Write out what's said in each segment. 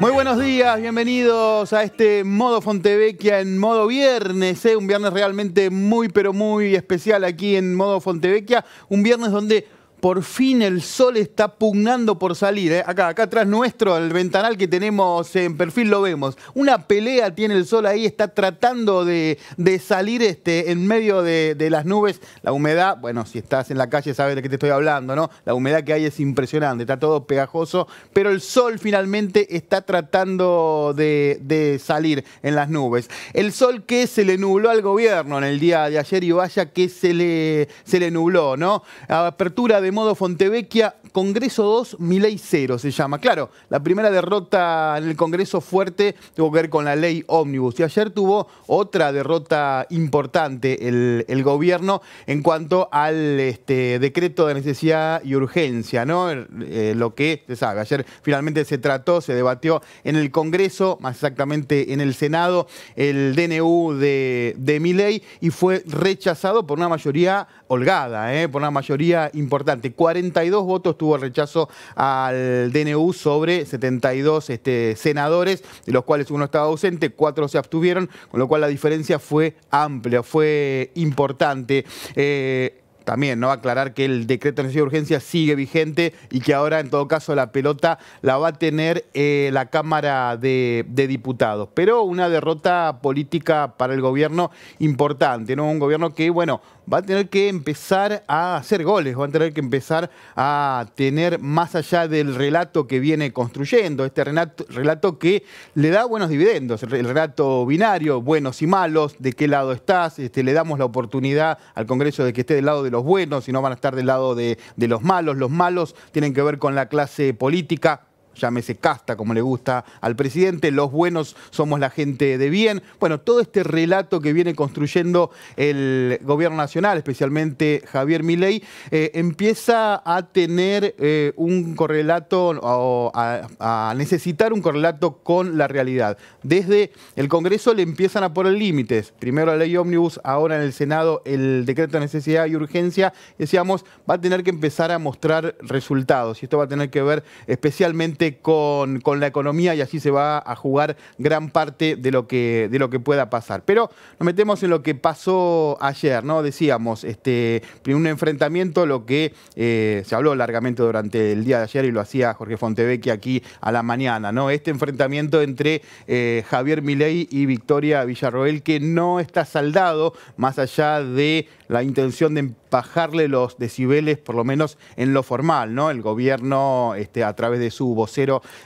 Muy buenos días, bienvenidos a este modo Fontevecchia en modo viernes, ¿eh? un viernes realmente muy pero muy especial aquí en modo Fontevecchia, un viernes donde por fin el sol está pugnando por salir. ¿eh? Acá, acá atrás nuestro, el ventanal que tenemos en perfil lo vemos. Una pelea tiene el sol ahí, está tratando de, salir este, en medio de, las nubes. La humedad, bueno, si estás en la calle sabes de qué te estoy hablando, ¿no? La humedad que hay es impresionante, está todo pegajoso, pero el sol finalmente está tratando de, salir en las nubes. El sol que se le nubló al gobierno en el día de ayer y vaya que se le, se le nubló, ¿no? Apertura de de modo Fontevecchia Congreso 2, Miley 0 se llama. Claro, la primera derrota en el Congreso fuerte tuvo que ver con la ley ómnibus. Y ayer tuvo otra derrota importante el, gobierno en cuanto al este, decreto de necesidad y urgencia, ¿no? Eh, lo que se sabe. Ayer finalmente se trató, se debatió en el Congreso, más exactamente en el Senado, el DNU de, de Miley y fue rechazado por una mayoría holgada, ¿eh? por una mayoría importante. 42 votos tuvo rechazo al DNU sobre 72 este, senadores, de los cuales uno estaba ausente, cuatro se abstuvieron, con lo cual la diferencia fue amplia, fue importante. Eh, también, ¿no? Aclarar que el decreto de necesidad urgencia sigue vigente y que ahora, en todo caso, la pelota la va a tener eh, la Cámara de, Diputados. Pero una derrota política para el gobierno importante, ¿no? Un gobierno que, bueno, va a tener que empezar a hacer goles, va a tener que empezar a tener más allá del relato que viene construyendo, este relato, que le da buenos dividendos, el relato binario, buenos y malos, de qué lado estás, este, le damos la oportunidad al Congreso de que esté del lado de los buenos y no van a estar del lado de los malos. Los malos tienen que ver con la clase política, llámese casta como le gusta al presidente, los buenos somos la gente de bien. Bueno, todo este relato que viene construyendo el gobierno nacional, especialmente Javier Milei, eh, empieza a tener eh, un correlato o a, necesitar un correlato con la realidad. Desde el Congreso le empiezan a poner límites. Primero la ley ómnibus, ahora en el Senado el decreto de necesidad y urgencia. Decíamos, va a tener que empezar a mostrar resultados y esto va a tener que ver especialmente con, la economía y así se va a jugar gran parte de lo que, de lo que pueda pasar. Pero nos metemos en lo que pasó ayer, ¿no? Decíamos, este, un enfrentamiento, lo que eh, se habló largamente durante el día de ayer y lo hacía Jorge Fontevecchi aquí a la mañana, ¿no? Este enfrentamiento entre eh, Javier Milei y Victoria Villarroel que no está saldado más allá de la intención de empajarle los decibeles, por lo menos en lo formal, ¿no? El gobierno, este, a través de su voz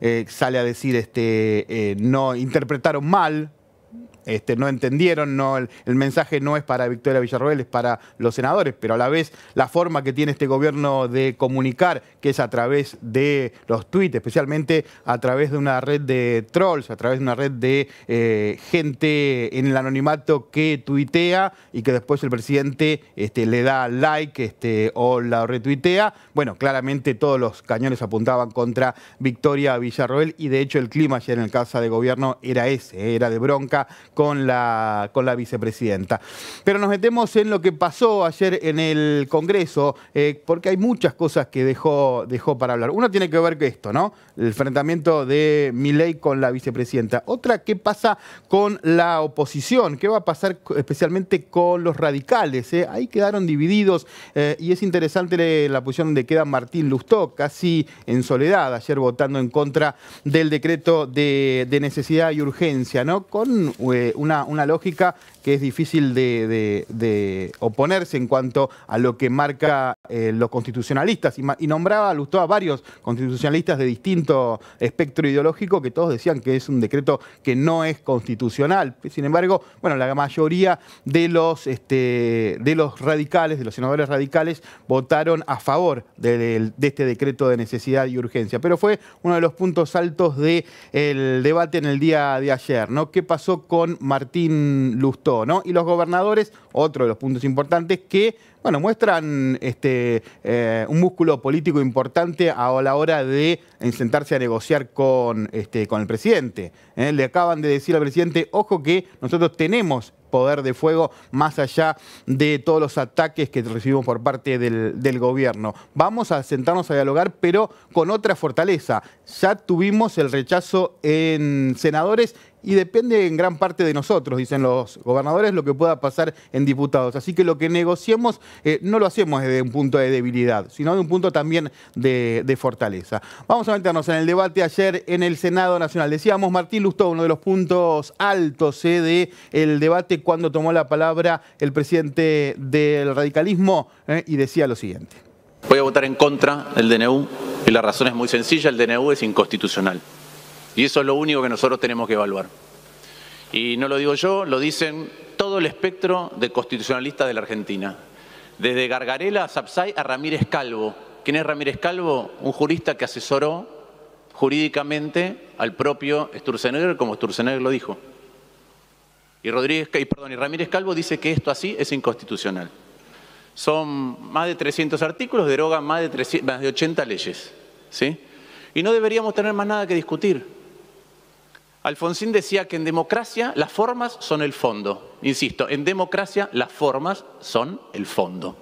eh, sale a decir, este, eh, no interpretaron mal este, no entendieron, el, mensaje no es para Victoria Villarroel, es para los senadores, pero a la vez la forma que tiene este gobierno de comunicar, que es a través de los tweets, especialmente a través de una red de trolls, a través de una red de eh, gente en el anonimato que tuitea y que después el presidente este, le da like este, o la retuitea, bueno, claramente todos los cañones apuntaban contra Victoria Villarroel y de hecho el clima ayer en el casa de gobierno era ese, era de bronca, con la, con la vicepresidenta. Pero nos metemos en lo que pasó ayer en el Congreso, eh, porque hay muchas cosas que dejó, dejó para hablar. Una tiene que ver con esto, ¿no? El enfrentamiento de Milei con la vicepresidenta. Otra, ¿qué pasa con la oposición? ¿Qué va a pasar especialmente con los radicales? Eh? Ahí quedaron divididos eh, y es interesante la posición donde queda Martín Lustó, casi en soledad, ayer votando en contra del decreto de, necesidad y urgencia, ¿no? Con una, lógica que es difícil de, oponerse en cuanto a lo que marca eh, los constitucionalistas. Y, nombraba, a a varios constitucionalistas de distinto espectro ideológico que todos decían que es un decreto que no es constitucional. Sin embargo, bueno, la mayoría de los, este, de los radicales, de los senadores radicales, votaron a favor de, este decreto de necesidad y urgencia. Pero fue uno de los puntos altos del debate en el día de ayer, ¿no? ¿Qué pasó con Martín Lustó? Y los gobernadores, otro de los puntos importantes, que, bueno, muestran este, eh, un músculo político importante a la hora de sentarse a negociar con, este, el presidente. ¿eh? Le acaban de decir al presidente, ojo que nosotros tenemos poder de fuego más allá de todos los ataques que recibimos por parte del, del, gobierno. Vamos a sentarnos a dialogar, pero con otra fortaleza. Ya tuvimos el rechazo en senadores y depende en gran parte de nosotros, dicen los gobernadores, lo que pueda pasar en diputados. Así que lo que negociemos eh, no lo hacemos desde un punto de debilidad, sino de un punto también de, fortaleza. Vamos a meternos en el debate ayer en el Senado Nacional. Decíamos Martín Lustó, uno de los puntos altos eh, del debate cuando tomó la palabra el presidente del radicalismo eh, y decía lo siguiente. Voy a votar en contra del DNU y la razón es muy sencilla, el DNU es inconstitucional. Y eso es lo único que nosotros tenemos que evaluar. Y no lo digo yo, lo dicen todo el espectro de constitucionalistas de la Argentina. Desde Gargarela a Sapsay a Ramírez Calvo. ¿Quién es Ramírez Calvo? Un jurista que asesoró jurídicamente al propio Sturzenegger, como Sturzenegger lo dijo. Y, Rodríguez, y, perdón, y Ramírez Calvo dice que esto así es inconstitucional. Son más de 300 artículos, derogan más de, más de 80 leyes. ¿sí? Y no deberíamos tener más nada que discutir. Alfonsín decía que en democracia las formas son el fondo. Insisto, en democracia las formas son el fondo.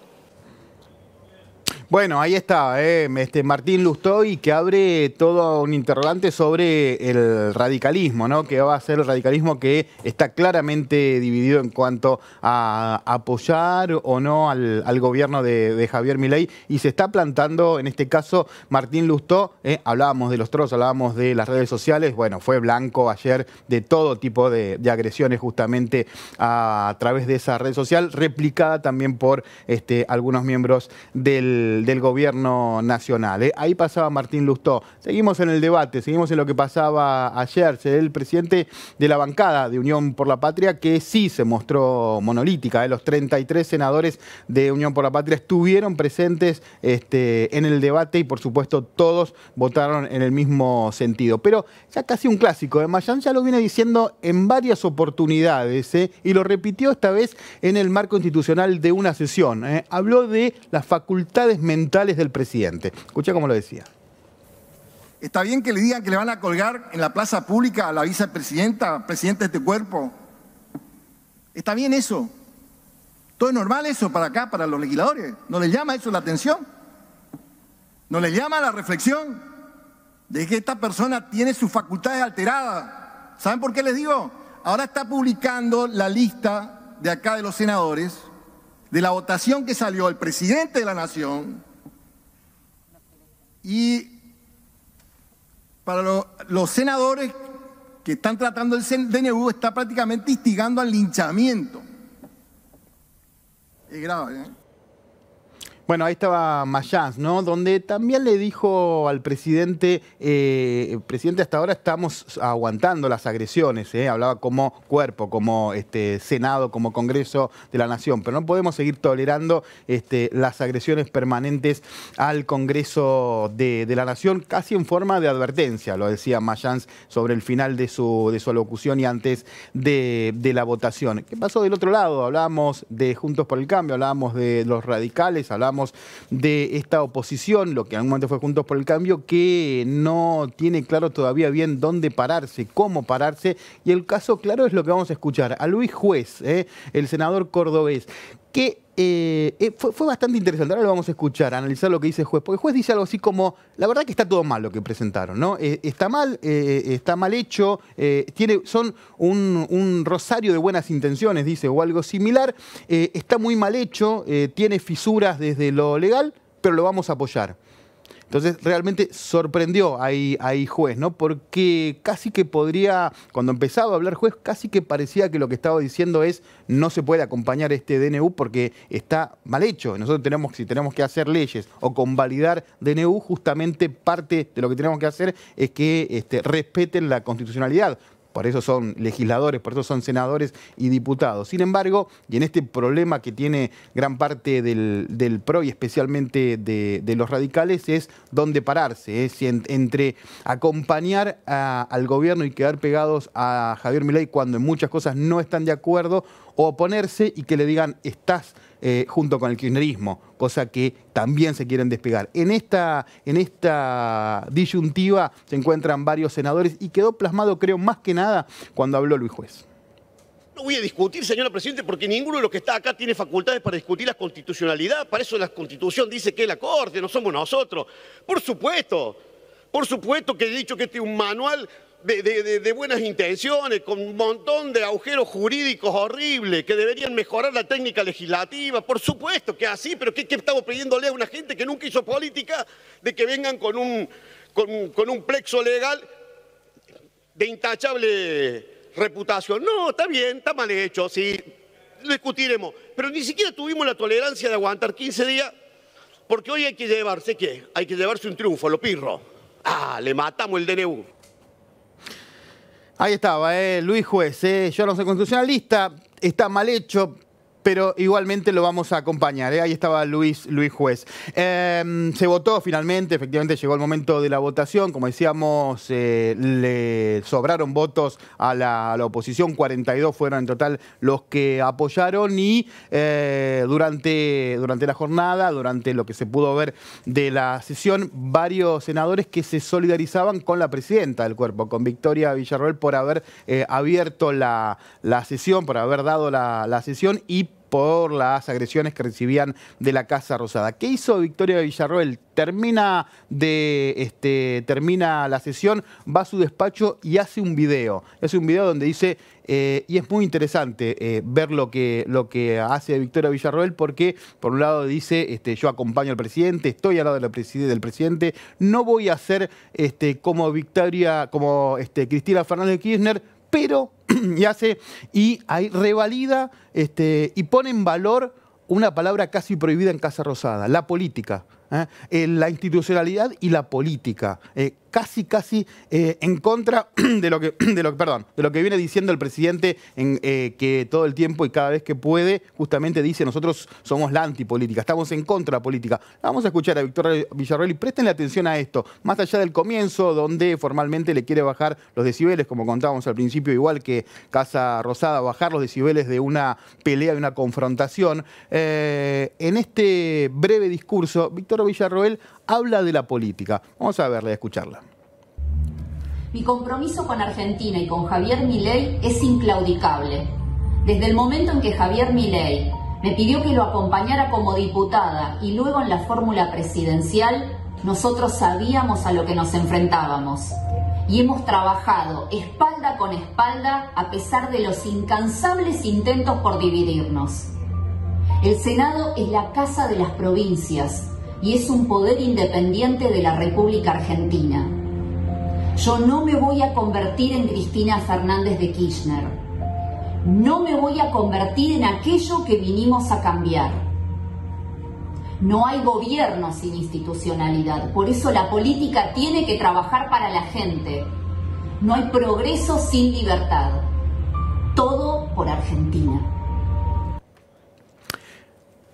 Bueno, ahí está, eh, este Martín y que abre todo un interrogante sobre el radicalismo, ¿no? Que va a ser el radicalismo que está claramente dividido en cuanto a apoyar o no al, gobierno de, Javier Milei. Y se está plantando, en este caso, Martín Lustó, eh, hablábamos de los trozos, hablábamos de las redes sociales, bueno, fue blanco ayer de todo tipo de, agresiones justamente a, a, través de esa red social, replicada también por este, algunos miembros del del, gobierno nacional. Eh, ahí pasaba Martín Lustó. Seguimos en el debate, seguimos en lo que pasaba ayer. el presidente de la bancada de Unión por la Patria que sí se mostró monolítica. Eh. Los 33 senadores de Unión por la Patria estuvieron presentes este, en el debate y por supuesto todos votaron en el mismo sentido. Pero ya casi un clásico. de eh. Mayán ya lo viene diciendo en varias oportunidades y lo repitió esta vez en el marco institucional de una sesión. Habló de las facultades mentales del presidente. Escucha cómo lo decía. Está bien que le digan que le van a colgar en la plaza pública a la vicepresidenta, presidente de este cuerpo. Está bien eso. Todo es normal eso para acá, para los legisladores. ¿No les llama eso la atención? ¿No les llama la reflexión de que esta persona tiene sus facultades alteradas? ¿Saben por qué les digo? Ahora está publicando la lista de acá de los senadores de la votación que salió el presidente de la nación y para los senadores que están tratando el DNU está prácticamente instigando al linchamiento. Es grave, ¿eh? Bueno, ahí estaba Mayans, ¿no? Donde también le dijo al presidente, eh, presidente, hasta ahora estamos aguantando las agresiones, ¿eh? hablaba como cuerpo, como este, Senado, como Congreso de la Nación, pero no podemos seguir tolerando este, las agresiones permanentes al Congreso de, la Nación, casi en forma de advertencia, lo decía Mayans sobre el final de su, de su alocución y antes de, de la votación. ¿Qué pasó del otro lado? Hablábamos de Juntos por el Cambio, hablábamos de los radicales, hablábamos de esta oposición, lo que en algún momento fue Juntos por el Cambio, que no tiene claro todavía bien dónde pararse, cómo pararse. Y el caso claro es lo que vamos a escuchar. A Luis Juez, ¿eh? el senador cordobés, que eh, eh, fue, bastante interesante. Ahora lo vamos a escuchar, analizar lo que dice el juez. Porque el juez dice algo así como: la verdad que está todo mal lo que presentaron, ¿no? Eh, está mal, está mal hecho, tiene, son un, rosario de buenas intenciones, dice, o algo similar. está muy mal hecho, tiene fisuras desde lo legal, pero lo vamos a apoyar. Entonces, realmente sorprendió ahí, ahí juez, ¿no? Porque casi que podría, cuando empezaba a hablar juez, casi que parecía que lo que estaba diciendo es no se puede acompañar este DNU porque está mal hecho. Nosotros tenemos, si tenemos que hacer leyes o convalidar DNU, justamente parte de lo que tenemos que hacer es que este, respeten la constitucionalidad por eso son legisladores, por eso son senadores y diputados. Sin embargo, y en este problema que tiene gran parte del, PRO y especialmente de, los radicales, es dónde pararse, es entre acompañar al gobierno y quedar pegados a Javier Milei cuando en muchas cosas no están de acuerdo, o oponerse y que le digan, estás eh, junto con el kirchnerismo, cosa que también se quieren despegar. En esta, en esta disyuntiva se encuentran varios senadores y quedó plasmado, creo, más que nada cuando habló Luis Juez. No voy a discutir, señora Presidente, porque ninguno de los que está acá tiene facultades para discutir la constitucionalidad. Para eso la Constitución dice que es la Corte, no somos nosotros. Por supuesto, por supuesto que he dicho que este es un manual de, buenas intenciones, con un montón de agujeros jurídicos horribles que deberían mejorar la técnica legislativa. Por supuesto que así, pero ¿qué, estamos pidiéndole a una gente que nunca hizo política de que vengan con un, con, un plexo legal de intachable reputación? No, está bien, está mal hecho, sí, lo discutiremos. Pero ni siquiera tuvimos la tolerancia de aguantar 15 días, porque hoy hay que llevarse, ¿qué? Hay que llevarse un triunfo, lo pirro. Ah, le matamos el DNU. Ahí estaba, eh, Luis Juez, eh, yo no soy constitucionalista, está mal hecho, pero igualmente lo vamos a acompañar. ¿eh? Ahí estaba Luis, Luis Juez. Em, se votó finalmente, efectivamente llegó el momento de la votación. Como decíamos, eh, le sobraron votos a la, oposición, 42 fueron en total los que apoyaron y eh, durante, durante la jornada, durante lo que se pudo ver de la sesión, varios senadores que se solidarizaban con la presidenta del cuerpo, con Victoria Villarroel, por haber abierto la, la, sesión, por haber dado la, la sesión y por las agresiones que recibían de la Casa Rosada. ¿Qué hizo Victoria Villarroel? Termina, de, este, termina la sesión, va a su despacho y hace un video. Hace un video donde dice, eh, y es muy interesante eh, ver lo que, lo que hace Victoria Villarroel porque por un lado dice, este, yo acompaño al presidente, estoy al lado del presidente, no voy a ser este, como Victoria, como este, Cristina Fernández de Kirchner, pero y hace, y ahí revalida este, y pone en valor una palabra casi prohibida en Casa Rosada, la política. ¿eh? Eh, la institucionalidad y la política, eh, casi, casi en contra de lo, que, de, lo, perdón, de lo que viene diciendo el presidente en, que todo el tiempo y cada vez que puede justamente dice nosotros somos la antipolítica, estamos en contra de la política. Vamos a escuchar a Víctor Villarreal y prestenle atención a esto, más allá del comienzo donde formalmente le quiere bajar los decibeles, como contábamos al principio, igual que Casa Rosada, bajar los decibeles de una pelea, de una confrontación. en este breve discurso, Víctor Villarroel habla de la política. Vamos a verla y a escucharla. Mi compromiso con Argentina y con Javier Milei es inclaudicable. Desde el momento en que Javier Milei me pidió que lo acompañara como diputada y luego en la fórmula presidencial, nosotros sabíamos a lo que nos enfrentábamos. Y hemos trabajado espalda con espalda a pesar de los incansables intentos por dividirnos. El Senado es la casa de las provincias, y es un poder independiente de la República Argentina. Yo no me voy a convertir en Cristina Fernández de Kirchner. No me voy a convertir en aquello que vinimos a cambiar. No hay gobierno sin institucionalidad. Por eso la política tiene que trabajar para la gente. No hay progreso sin libertad. Todo por Argentina.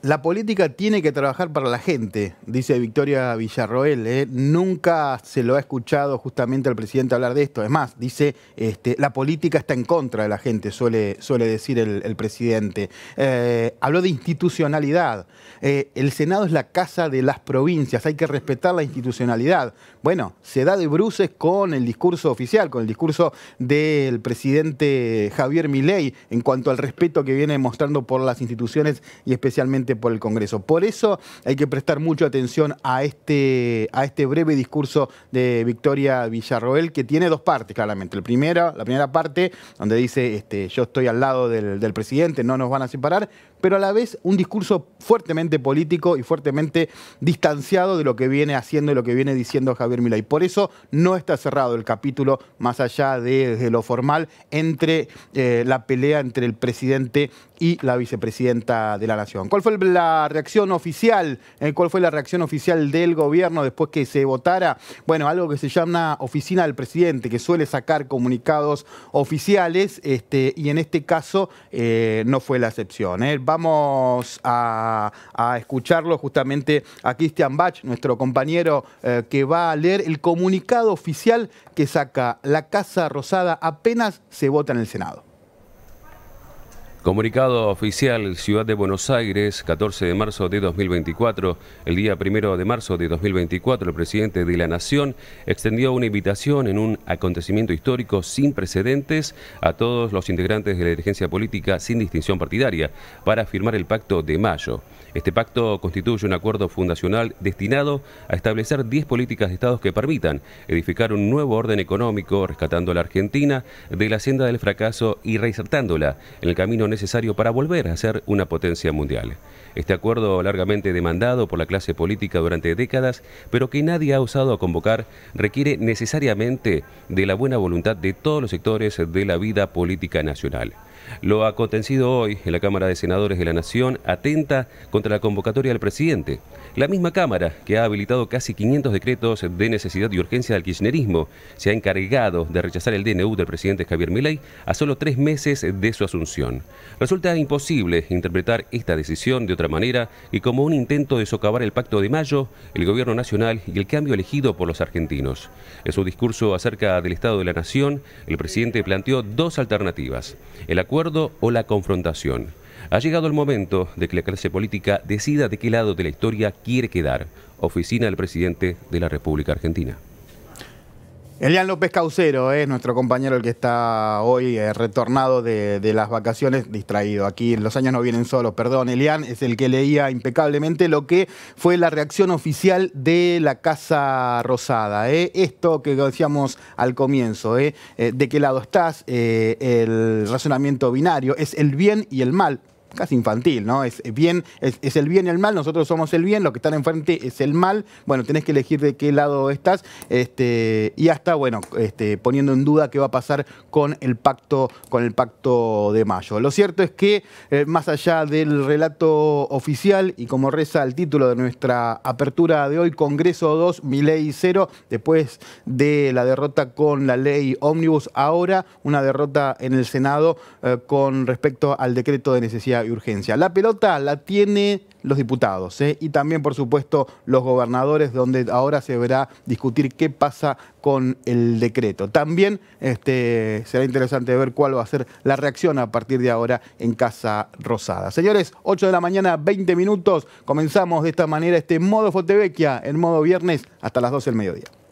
La política tiene que trabajar para la gente, dice Victoria Villarroel. ¿eh? Nunca se lo ha escuchado justamente al presidente hablar de esto. Es más, dice, este, la política está en contra de la gente, suele, decir el, presidente. Eh, habló de institucionalidad. Eh, el Senado es la casa de las provincias, hay que respetar la institucionalidad. Bueno, se da de bruces con el discurso oficial, con el discurso del presidente Javier Milei en cuanto al respeto que viene mostrando por las instituciones y especialmente por el Congreso. Por eso hay que prestar mucha atención a este, a este breve discurso de Victoria Villarroel, que tiene dos partes, claramente. la primera parte, donde dice este, yo estoy al lado del presidente, no nos van a separar, pero a la vez un discurso fuertemente político y fuertemente distanciado de lo que viene haciendo y lo que viene diciendo Javier y Por eso no está cerrado el capítulo, más allá de, lo formal, entre eh, la pelea entre el presidente y la vicepresidenta de la Nación. ¿Cuál fue la reacción oficial? Eh, ¿Cuál fue la reacción oficial del gobierno después que se votara? Bueno, algo que se llama oficina del presidente, que suele sacar comunicados oficiales, este, y en este caso eh, no fue la excepción. Vamos a, escucharlo justamente a Christian Bach, nuestro compañero, eh, que va a leer el comunicado oficial que saca la Casa Rosada apenas se vota en el Senado. Comunicado oficial Ciudad de Buenos Aires, 14 de marzo de 2024. El día primero de marzo de 2024, el presidente de la Nación extendió una invitación en un acontecimiento histórico sin precedentes a todos los integrantes de la dirigencia política sin distinción partidaria para firmar el Pacto de Mayo. Este pacto constituye un acuerdo fundacional destinado a establecer 10 políticas de Estado que permitan edificar un nuevo orden económico, rescatando a la Argentina de la hacienda del fracaso y reinsertándola en el camino necesario para volver a ser una potencia mundial. Este acuerdo largamente demandado por la clase política durante décadas, pero que nadie ha usado a convocar, requiere necesariamente de la buena voluntad de todos los sectores de la vida política nacional. Lo ha acontecido hoy en la Cámara de Senadores de la Nación atenta contra la convocatoria del presidente, la misma Cámara que ha habilitado casi 500 decretos de necesidad y urgencia del kirchnerismo se ha encargado de rechazar el DNU del presidente Javier Milei a solo tres meses de su asunción. Resulta imposible interpretar esta decisión de otra manera y como un intento de socavar el Pacto de Mayo, el Gobierno Nacional y el cambio elegido por los argentinos. En su discurso acerca del Estado de la Nación, el presidente planteó dos alternativas. El acuerdo o la confrontación. Ha llegado el momento de que la clase política decida de qué lado de la historia quiere quedar. Oficina del Presidente de la República Argentina. Elian López Caucero es nuestro compañero el que está hoy eh, retornado de, las vacaciones, distraído. Aquí los años no vienen solos, perdón. Elian es el que leía impecablemente lo que fue la reacción oficial de la Casa Rosada. Eh. Esto que decíamos al comienzo, eh, de qué lado estás, el razonamiento binario, es el bien y el mal casi infantil, ¿no? Es, eh, bien, es, el bien y el mal, nosotros somos el bien, lo que están enfrente es el mal, bueno, tenés que elegir de qué lado estás, este, y hasta, bueno, este, poniendo en duda qué va a pasar con el pacto, con el pacto de mayo. Lo cierto es que, eh, más allá del relato oficial, y como reza el título de nuestra apertura de hoy, Congreso 2, ley 0, después de la derrota con la ley Omnibus, ahora una derrota en el Senado eh, con respecto al decreto de necesidad urgencia. La pelota la tiene los diputados ¿eh? y también, por supuesto, los gobernadores, donde ahora se verá discutir qué pasa con el decreto. También este, será interesante ver cuál va a ser la reacción a partir de ahora en Casa Rosada. Señores, 8 de la mañana, 20 minutos. Comenzamos de esta manera este modo Fotevecchia en modo viernes hasta las 12 del mediodía.